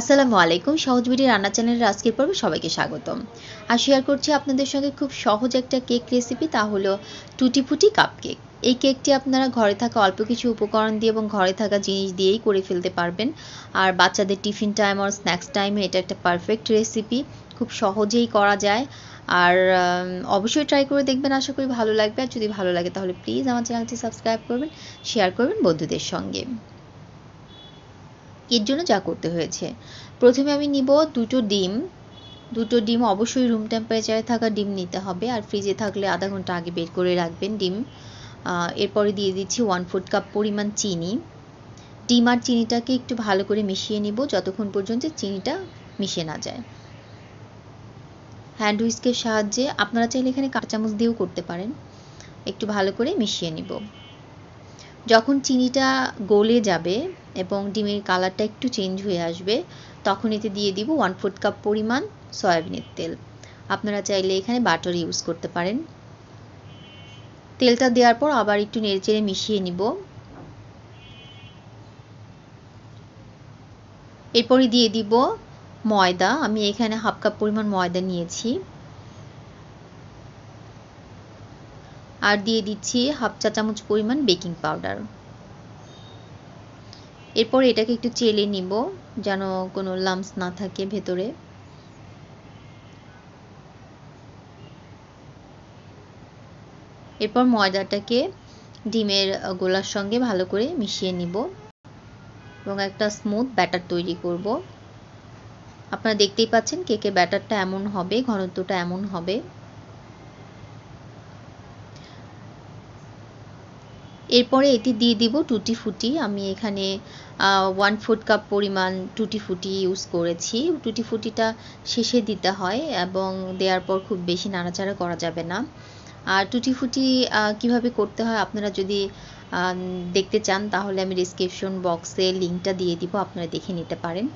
আসসালামু আলাইকুম সহজ বিডি রান্না চ্যানেলের আজকের পর্বে সবাইকে স্বাগতম আর শেয়ার করছি আপনাদের সঙ্গে খুব সহজ একটা কেক রেসিপি তা হলো টুটিফুটি কাপ কেক এই কেকটি আপনারা ঘরে থাকা অল্প কিছু উপকরণ দিয়ে এবং ঘরে থাকা জিনিস দিয়েই করে ফেলতে পারবেন আর বাচ্চাদের টিফিন টাইম আর স্ন্যাক্স টাইমে এটা একটা পারফেক্ট রেসিপি খুব সহজেই করা যায় আর অবশ্যই ট্রাই করে দেখবেন আশা করি ভালো লাগবে আর যদি ভালো লাগে তাহলে প্লিজ আমার চ্যানেলটি সাবস্ক্রাইব করবেন শেয়ার করবেন বন্ধুদের সঙ্গে এর জন্য যা করতে হয়েছে প্রথমে আমি নিব দুটো ডিম দুটো ডিম অবশ্যই রুম টেম্পারেচারে থাকা ডিম নিতে হবে আর ফ্রিজে থাকলে আধা ঘন্টা আগে বের করে রাখবেন ডিম এরপরে দিয়ে দিচ্ছি ওয়ান ফোর্থ কাপ পরিমাণ চিনি ডিম আর চিনিটাকে একটু ভালো করে মিশিয়ে নিব যতক্ষণ পর্যন্ত চিনিটা মিশে না যায় হ্যান্ড হুইস্কের সাহায্যে আপনারা চাইলে এখানে কাঁচা চামচ দিয়েও করতে পারেন একটু ভালো করে মিশিয়ে নিব যখন চিনিটা গলে যাবে এবং ডিমের কালারটা একটু চেঞ্জ হয়ে আসবে তখন এতে দিয়ে দিব ওয়ান ফোর্থ কাপ পরিমাণ সয়াবিনের তেল আপনারা চাইলে এখানে বাটার ইউজ করতে পারেন তেলটা দেওয়ার পর আবার একটু নেড়েচেড়ে মিশিয়ে নিব এরপরে দিয়ে দিব ময়দা আমি এখানে হাফ কাপ পরিমাণ ময়দা নিয়েছি আর দিয়ে দিচ্ছি হাফ চা চামচ পরিমাণ বেকিং পাউডার এরপর এটাকে একটু চেলে নিব যেন কোনো লামস না থাকে ভেতরে এরপর ময়দাটাকে ডিমের গোলার সঙ্গে ভালো করে মিশিয়ে নিব এবং একটা স্মুথ ব্যাটার তৈরি করব আপনারা দেখতেই পাচ্ছেন কেকে ব্যাটারটা এমন হবে ঘনত্বটা এমন হবে এরপরে এটি দিয়ে দিব টুটি ফুটি আমি এখানে ওয়ান ফুট কাপ পরিমাণ টুটি ফুটি ইউজ করেছি টুটি ফুটিটা শেষে দিতে হয় এবং দেওয়ার পর খুব বেশি নাড়াচাড়া করা যাবে না আর টুটি ফুটি কীভাবে করতে হয় আপনারা যদি দেখতে চান তাহলে আমি ডিসক্রিপশন বক্সে লিঙ্কটা দিয়ে দিব আপনারা দেখে নিতে পারেন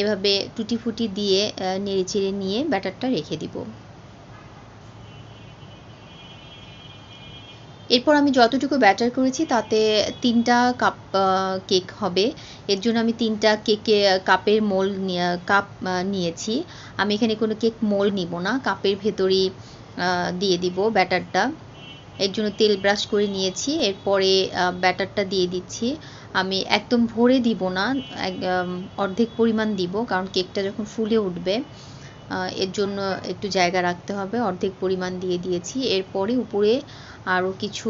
এভাবে টুটি ফুটি দিয়ে নেড়ে চেড়ে নিয়ে ব্যাটারটা রেখে দিব এরপর আমি যতটুকু ব্যাটার করেছি তাতে তিনটা কাপ কেক হবে এর জন্য আমি তিনটা কেকে কাপের মোল কাপ নিয়েছি আমি এখানে কোনো কেক মোল নিব না কাপের ভেতরই দিয়ে দিব ব্যাটারটা এর জন্য তেল ব্রাশ করে নিয়েছি এরপরে ব্যাটারটা দিয়ে দিচ্ছি আমি একদম ভরে দিব না অর্ধেক পরিমাণ দিব কারণ কেকটা যখন ফুলে উঠবে এর জন্য একটু জায়গা রাখতে হবে অর্ধেক পরিমাণ দিয়ে দিয়েছি এরপরে উপরে আরও কিছু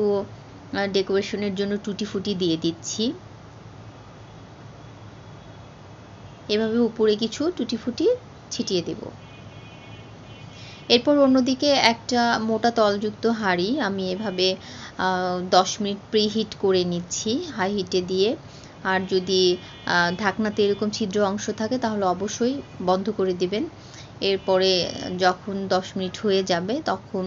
ডেকোরেশনের জন্য টুটি ফুটি দিয়ে দিচ্ছি এভাবে উপরে কিছু টুটি ফুটি ছিটিয়ে দেব এরপর অন্যদিকে একটা মোটা তলযুক্ত হাড়ি আমি এভাবে দশ মিনিট প্রিহিট করে নিচ্ছি হাই হিটে দিয়ে আর যদি ঢাকনাতে এরকম ছিদ্র অংশ থাকে তাহলে অবশ্যই বন্ধ করে দিবেন এরপরে যখন দশ মিনিট হয়ে যাবে তখন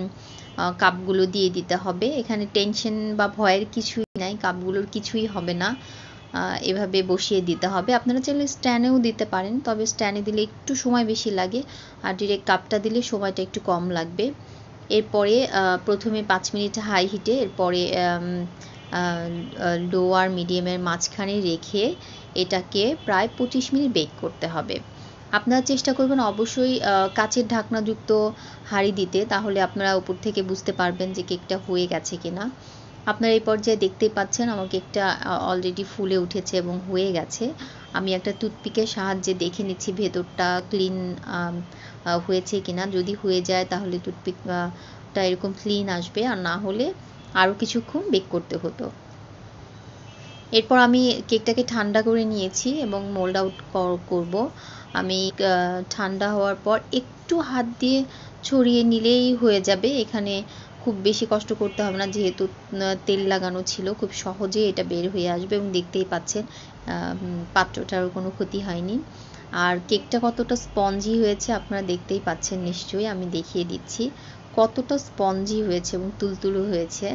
কাপগুলো দিয়ে দিতে হবে এখানে টেনশন বা ভয়ের কিছুই নাই কাপগুলোর কিছুই হবে না এভাবে বসিয়ে দিতে হবে আপনারা চাইলে স্ট্যানেও দিতে পারেন তবে স্ট্যানে দিলে একটু সময় বেশি লাগে আর ডিরেক্ট কাপটা দিলে সময়টা একটু কম লাগবে এরপরে প্রথমে পাঁচ মিনিট হাই হিটে এরপরে লো আর মিডিয়ামের মাঝখানে রেখে এটাকে প্রায় পঁচিশ মিনিট বেক করতে হবে আপনারা চেষ্টা করবেন অবশ্যই কাচের ঢাকনাযুক্ত হাঁড়ি দিতে তাহলে আপনারা উপর থেকে বুঝতে পারবেন যে কেকটা হয়ে গেছে কিনা আপনারা এই পর্যায়ে দেখতেই পাচ্ছেন আমার কেকটা অলরেডি ফুলে উঠেছে এবং হয়ে গেছে আমি একটা টুথপিকের সাহায্যে দেখে নিচ্ছি ভেতরটা ক্লিন হয়েছে কিনা যদি হয়ে যায় তাহলে টুথপিকটা এরকম ক্লিন আসবে আর না হলে আরও কিছুক্ষণ বেক করতে হতো এরপর আমি কেকটাকে ঠান্ডা করে নিয়েছি এবং মোল্ড আউট করবো আমি ঠান্ডা হওয়ার পর একটু হাত দিয়ে ছড়িয়ে নিলেই হয়ে যাবে এখানে খুব বেশি কষ্ট করতে হবে না যেহেতু তেল লাগানো ছিল খুব সহজে এটা বের হয়ে আসবে এবং দেখতেই পাচ্ছেন পাত্রটারও কোনো ক্ষতি হয়নি আর কেকটা কতটা স্পঞ্জি হয়েছে আপনারা দেখতেই পাচ্ছেন নিশ্চয়ই আমি দেখিয়ে দিচ্ছি কতটা স্পঞ্জি হয়েছে এবং তুলতুলু হয়েছে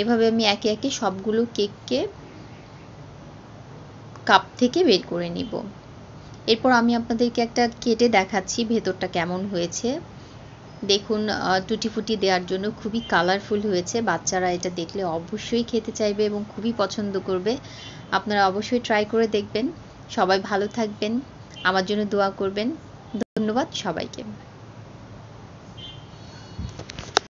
এভাবে আমি একে একে সবগুলো কেককে কাপ থেকে বের করে নিব এরপর আমি আপনাদেরকে একটা কেটে দেখাচ্ছি ভেতরটা কেমন হয়েছে দেখুন টুটি ফুটি দেওয়ার জন্য খুবই কালারফুল হয়েছে বাচ্চারা এটা দেখলে অবশ্যই খেতে চাইবে এবং খুবই পছন্দ করবে আপনারা অবশ্যই ট্রাই করে দেখবেন সবাই ভালো থাকবেন আমার জন্য দোয়া করবেন ধন্যবাদ সবাইকে